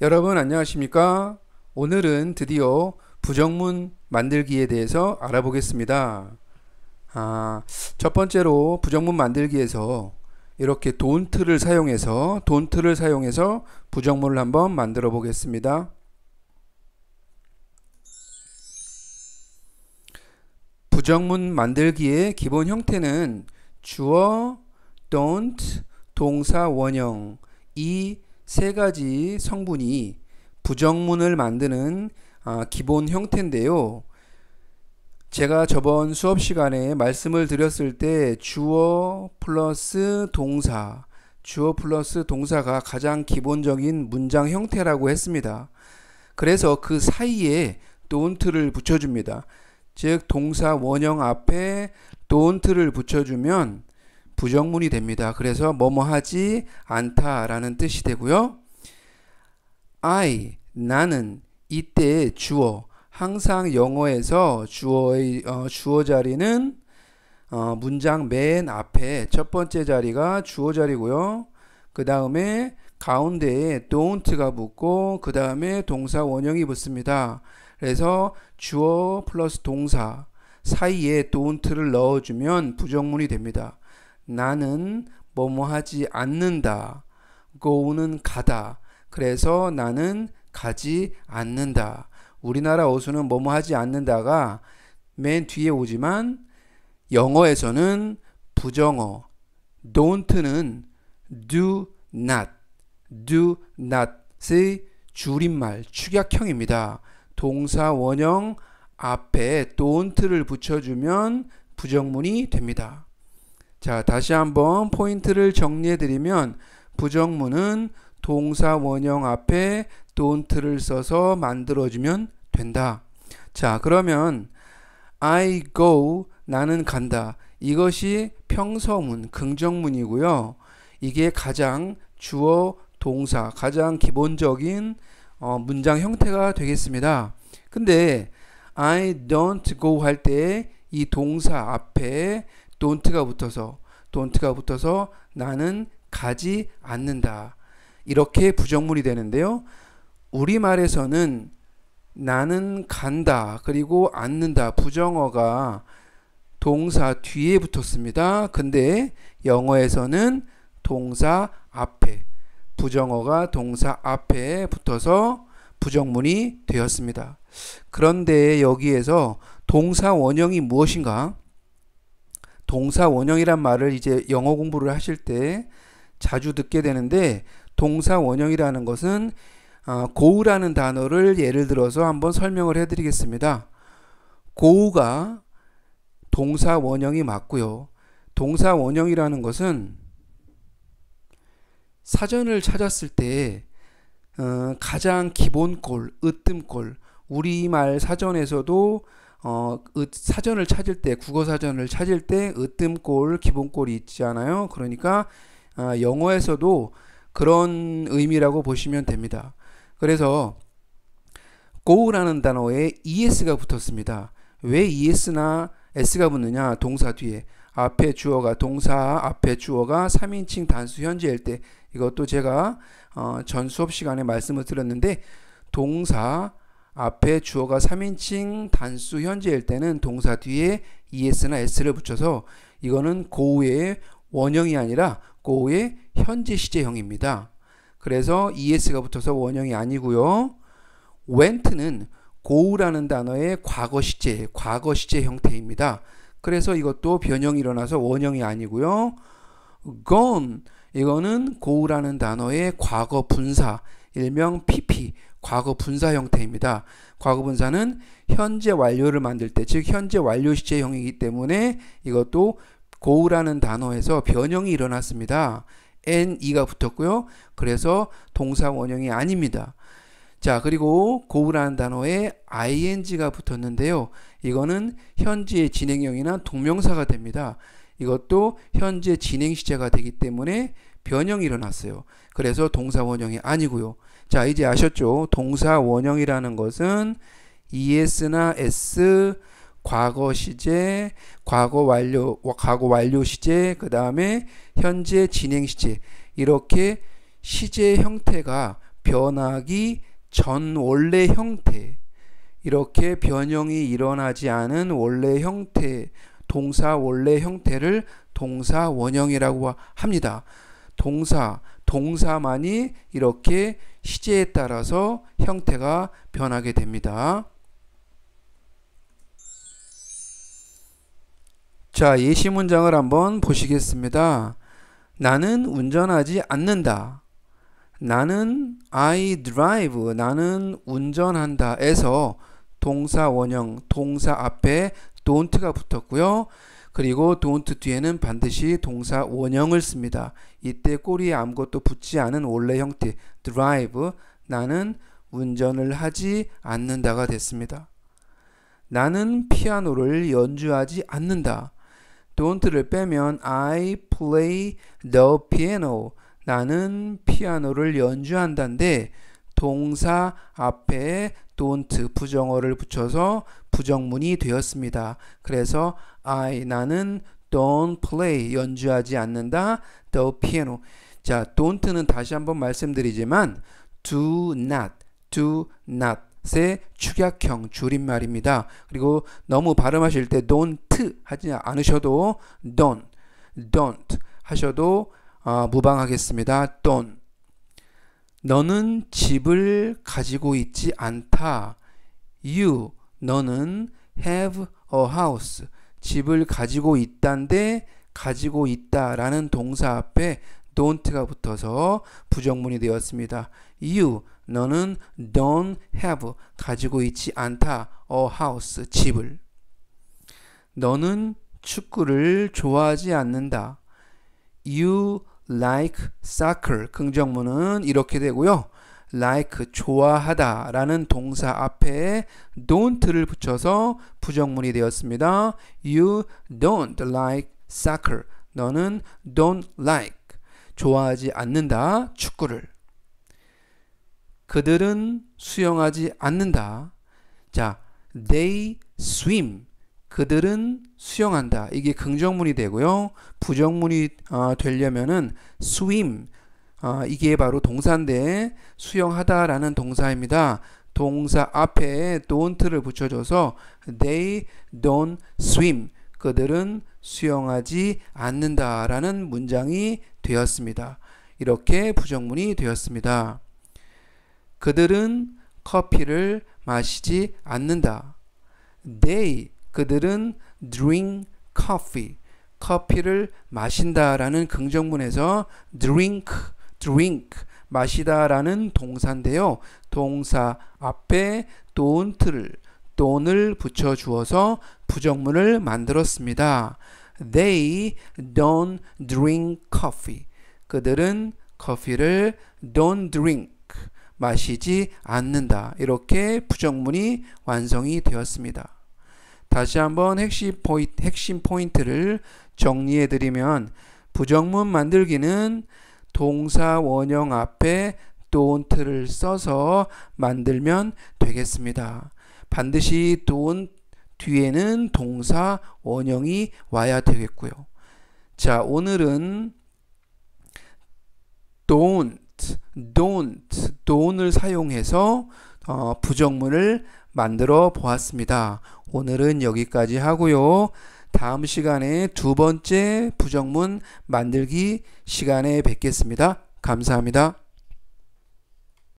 여러분 안녕하십니까? 오늘은 드디어 부정문 만들기에 대해서 알아보겠습니다. 아, 첫 번째로 부정문 만들기에서 이렇게 돈트를 사용해서 돈트를 사용해서 부정문을 한번 만들어 보겠습니다. 부정문 만들기의 기본 형태는 주어, don't, 동사 원형, 이세 가지 성분이 부정문을 만드는 아, 기본 형태인데요. 제가 저번 수업 시간에 말씀을 드렸을 때 주어 플러스 동사, 주어 플러스 동사가 가장 기본적인 문장 형태라고 했습니다. 그래서 그 사이에 don't를 붙여줍니다. 즉 동사 원형 앞에 don't를 붙여주면 부정문이 됩니다. 그래서 뭐뭐 하지 않다라는 뜻이 되고요. I 나는 이때 주어 항상 영어에서 주어의 어, 주어 자리는 어, 문장 맨 앞에 첫 번째 자리가 주어 자리고요. 그 다음에 가운데에 don't가 붙고 그 다음에 동사 원형이 붙습니다. 그래서 주어 플러스 동사 사이에 don't를 넣어주면 부정문이 됩니다. 나는 뭐뭐 하지 않는다. go는 가다. 그래서 나는 가지 않는다. 우리나라 어수는 뭐뭐 하지 않는다가 맨 뒤에 오지만 영어에서는 부정어 don't는 do not, do not의 줄임말, 축약형입니다. 동사 원형 앞에 don't를 붙여주면 부정문이 됩니다. 자, 다시 한번 포인트를 정리해 드리면 부정문은 동사 원형 앞에 don't를 써서 만들어주면 된다. 자, 그러면 I go 나는 간다. 이것이 평서문, 긍정문이고요. 이게 가장 주어 동사, 가장 기본적인 어, 문장 형태가 되겠습니다. 근데 I don't go 할 때 이 동사 앞에 don't가 붙어서 don't가 붙어서 나는 가지 않는다. 이렇게 부정물이 되는데요. 우리말에서는 나는 간다 그리고 앉는다 부정어가 동사 뒤에 붙었습니다. 근데 영어에서는 동사 앞에 부정어가 동사 앞에 붙어서 부정문이 되었습니다. 그런데 여기에서 동사 원형이 무엇인가? 동사 원형이란 말을 이제 영어 공부를 하실 때 자주 듣게 되는데 동사 원형이라는 것은 어, 고우라는 단어를 예를 들어서 한번 설명을 해드리겠습니다. 고우가 동사 원형이 맞고요. 동사 원형이라는 것은 사전을 찾았을 때 어, 가장 기본꼴, 으뜸꼴, 우리말 사전에서도 어, 사전을 찾을 때, 국어 사전을 찾을 때 으뜸골, 기본골이 있잖아요. 그러니까 아, 영어에서도 그런 의미라고 보시면 됩니다. 그래서 go라는 단어에 es가 붙었습니다. 왜 es나 s가 붙느냐? 동사 뒤에 앞에 주어가 동사 앞에 주어가 3인칭 단수 현재일 때 이것도 제가 어, 전 수업 시간에 말씀을 드렸는데 동사 앞에 주어가 3인칭 단수 현재일 때는 동사 뒤에 es나 s를 붙여서 이거는 고우의 원형이 아니라 고우의 현재 시제형입니다. 그래서 es가 붙어서 원형이 아니고요. went는 고우라는 단어의 과거 시제, 과거 시제 형태입니다. 그래서 이것도 변형이 일어나서 원형이 아니고요. gone 이거는 고우라는 단어의 과거 분사, 일명 pp 과거 분사 형태입니다. 과거 분사는 현재 완료를 만들 때, 즉 현재 완료 시제형이기 때문에 이것도 고우라는 단어에서 변형이 일어났습니다. ne가 붙었고요. 그래서 동사 원형이 아닙니다. 자, 그리고 고우라는 단어에 ing가 붙었는데요. 이거는 현재 진행형이나 동명사가 됩니다. 이것도 현재 진행 시제가 되기 때문에 변형이 일어났어요. 그래서 동사 원형이 아니고요. 자, 이제 아셨죠? 동사 원형이라는 것은 es나 s 과거 시제, 과거 완료, 과거 완료 시제, 그 다음에 현재 진행 시제. 이렇게 시제 형태가 변하기 전 원래 형태. 이렇게 변형이 일어나지 않은 원래 형태, 동사 원래 형태를 동사 원형이라고 합니다. 동사, 동사만이 이렇게 시제에 따라서 형태가 변하게 됩니다. 자, 예시 문장을 한번 보시겠습니다. 나는 운전하지 않는다. 나는 I drive. 나는 운전한다. 에서 동사 원형, 동사 앞에 don't가 붙었고요. 그리고 don't 뒤에는 반드시 동사 원형을 씁니다. 이때 꼬리에 아무것도 붙지 않은 원래 형태 drive 나는 운전을 하지 않는다가 됐습니다. 나는 피아노를 연주하지 않는다. don't를 빼면 I play the piano. 나는 피아노를 연주한다인데 동사 앞에 don't 부정어를 붙여서 부정문이 되었습니다. 그래서 I 나는 don't play 연주하지 않는다. the piano. 자, don't는 다시 한번 말씀드리지만 do not, do not 세 축약형 줄임말입니다. 그리고 너무 발음하실 때 don't 하지 않으셔도 don't, don't 하셔도 어, 무방하겠습니다. don't 너는 집을 가지고 있지 않다. You, 너는 have a house. 집을 가지고 있단데 가지고 있다라는 동사 앞에 don't가 붙어서 부정문이 되었습니다. You, 너는 don't have, 가지고 있지 않다. a house, 집을. 너는 축구를 좋아하지 않는다. You like soccer 긍정문은 이렇게 되고요. like 좋아하다 라는 동사 앞에 don't를 붙여서 부정문이 되었습니다. You don't like soccer. 너는 don't like 좋아하지 않는다 축구를. 그들은 수영하지 않는다. 자, they swim. 그들은 수영한다. 이게 긍정문이 되고요. 부정문이 어, 되려면은 swim 어, 이게 바로 동사인데 수영하다라는 동사입니다. 동사 앞에 don't를 붙여줘서 they don't swim 그들은 수영하지 않는다라는 문장이 되었습니다. 이렇게 부정문이 되었습니다. 그들은 커피를 마시지 않는다. They 그들은 drink coffee. 커피를 마신다라는 긍정문에서 drink, drink 마시다라는 동사인데요. 동사 앞에 don't를 d 을 붙여 주어서 부정문을 만들었습니다. They don't drink coffee. 그들은 커피를 don't drink 마시지 않는다. 이렇게 부정문이 완성이 되었습니다. 다시 한번 핵심, 포인트, 핵심 포인트를 정리해 드리면 부정문 만들기는 동사 원형 앞에 don't를 써서 만들면 되겠습니다. 반드시 don't 뒤에는 동사 원형이 와야 되겠고요. 자, 오늘은 don't, don't, don't을 사용해서 어, 부정문을 만들어 보았습니다. 오늘은 여기까지 하고요. 다음 시간에 두 번째 부정문 만들기 시간에 뵙겠습니다. 감사합니다.